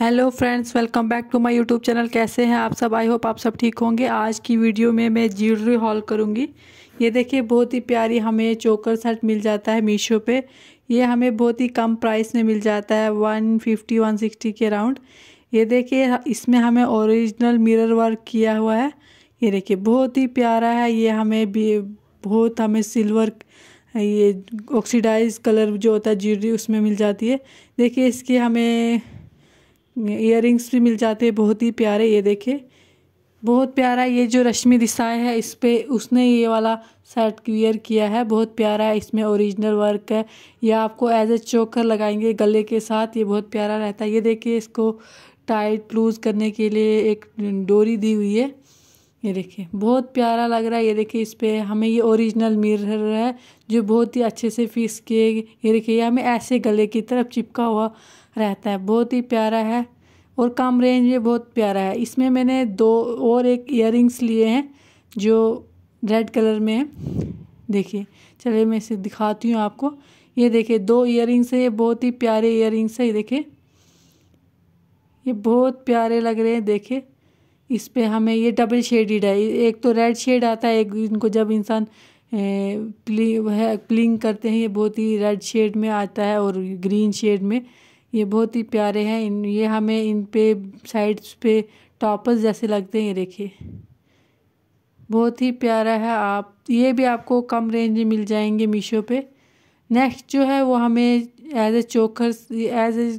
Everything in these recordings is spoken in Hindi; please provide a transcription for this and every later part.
Hello friends welcome back to my YouTube channel कैसे हैं आप सब आई होप आप सब ठीक होंगे आज की वीडियो में मैं ज्वेलरी हॉल करूंगी ये देखिए बहुत ही प्यारी हमें चोकर सेट मिल जाता है मीशो पे ये हमें बहुत ही कम प्राइस में मिल जाता है वन फिफ्टी वन सिक्सटी के राउंड ये देखिए इसमें हमें ओरिजिनल मिरर वर्क किया हुआ है ये देखिए बहुत ही प्यारा है ये हमें भी बहुत हमें सिल्वर ये ऑक्सीडाइज कलर जो होता है ज्वेलरी उसमें मिल जाती है देखिए इसकी हमें इयर भी मिल जाते हैं बहुत ही प्यारे ये देखे बहुत प्यारा ये जो रश्मि दिसाए है इस पर उसने ये वाला सेट वियर किया है बहुत प्यारा है इसमें ओरिजिनल वर्क है यह आपको एज ए चोकर लगाएंगे गले के साथ ये बहुत प्यारा रहता है ये देखिए इसको टाइट लूज़ करने के लिए एक डोरी दी हुई है ये देखिए बहुत प्यारा लग रहा है ये देखिए इस पर हमें ये ओरिजिनल मिरर है जो बहुत ही अच्छे से फिक्स किए ये देखिए ये हमें ऐसे गले की तरफ चिपका हुआ रहता है बहुत ही प्यारा है और कम रेंज में बहुत प्यारा है इसमें मैंने दो और एक इयर लिए हैं जो रेड कलर में है देखिए चलिए मैं इसे दिखाती हूँ आपको ये देखिए दो इयर है ये बहुत ही प्यारे इयर है ये देखिए ये बहुत प्यारे लग रहे हैं देखिए इस पर हमें ये डबल शेडिड है एक तो रेड शेड आता है एक इनको जब इंसान प्लिंग करते हैं ये बहुत ही रेड शेड में आता है और ग्रीन शेड में ये बहुत ही प्यारे हैं इन ये हमें इन पे साइड्स पे टॉपर्स जैसे लगते हैं ये देखिए बहुत ही प्यारा है आप ये भी आपको कम रेंज में मिल जाएंगे मीशो पे नेक्स्ट जो है वो हमें एज ए चोकर एज ए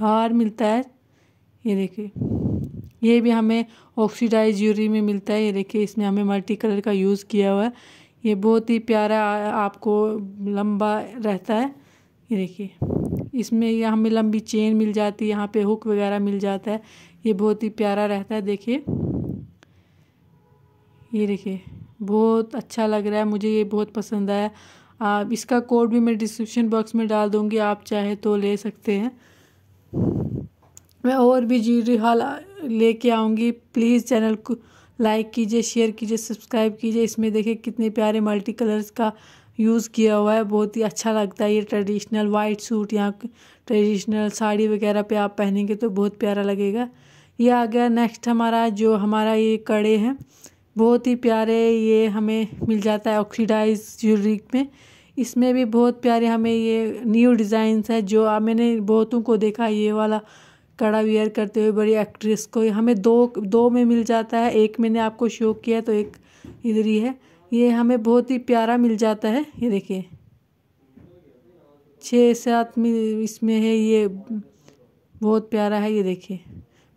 भार मिलता है ये देखिए ये भी हमें ऑक्सीडाइज यूरी में मिलता है ये देखिए इसमें हमें मल्टी कलर का यूज़ किया हुआ है ये बहुत ही प्यारा आपको लंबा रहता है ये देखिए इसमें यह हमें लंबी चेन मिल जाती है यहाँ पे हुक वगैरह मिल जाता है ये बहुत ही प्यारा रहता है देखिए ये देखिए बहुत अच्छा लग रहा है मुझे ये बहुत पसंद आया आप इसका कोड भी मैं डिस्क्रिप्शन बॉक्स में डाल दूँगी आप चाहे तो ले सकते हैं मैं और भी जीरी हाल लेके आऊँगी प्लीज़ चैनल को लाइक कीजिए शेयर कीजिए सब्सक्राइब कीजिए इसमें देखिए कितने प्यारे मल्टी कलर्स का यूज़ किया हुआ है बहुत ही अच्छा लगता है ये ट्रेडिशनल वाइट सूट या ट्रेडिशनल साड़ी वगैरह पे आप पहनेंगे तो बहुत प्यारा लगेगा ये आ गया नेक्स्ट हमारा जो हमारा ये कड़े हैं बहुत ही प्यारे ये हमें मिल जाता है ऑक्सीडाइज ज्वेलरी में इसमें भी बहुत प्यारे हमें ये न्यू डिज़ाइंस है जो मैंने बहुतों को देखा ये वाला कड़ा वियर करते हुए बड़ी एक्ट्रेस को हमें दो दो में मिल जाता है एक मैंने आपको शो किया तो एक इधर ही है ये हमें बहुत ही प्यारा मिल जाता है ये देखिए छः सात में इसमें है ये बहुत प्यारा है ये देखिए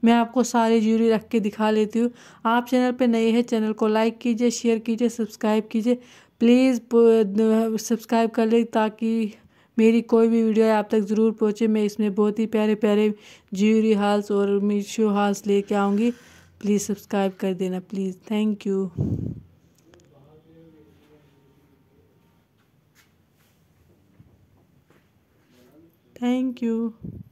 मैं आपको सारे ज्यूरी रख के दिखा लेती हूँ आप चैनल पे नए हैं चैनल को लाइक कीजिए शेयर कीजिए सब्सक्राइब कीजिए प्लीज़ सब्सक्राइब कर ले ताकि मेरी कोई भी वीडियो आप तक ज़रूर पहुँचे मैं इसमें बहुत ही प्यारे प्यारे ज्यूरी हाल्स और मीशो हाल्स लेके आऊँगी प्लीज़ सब्सक्राइब कर देना please thank you Thank you.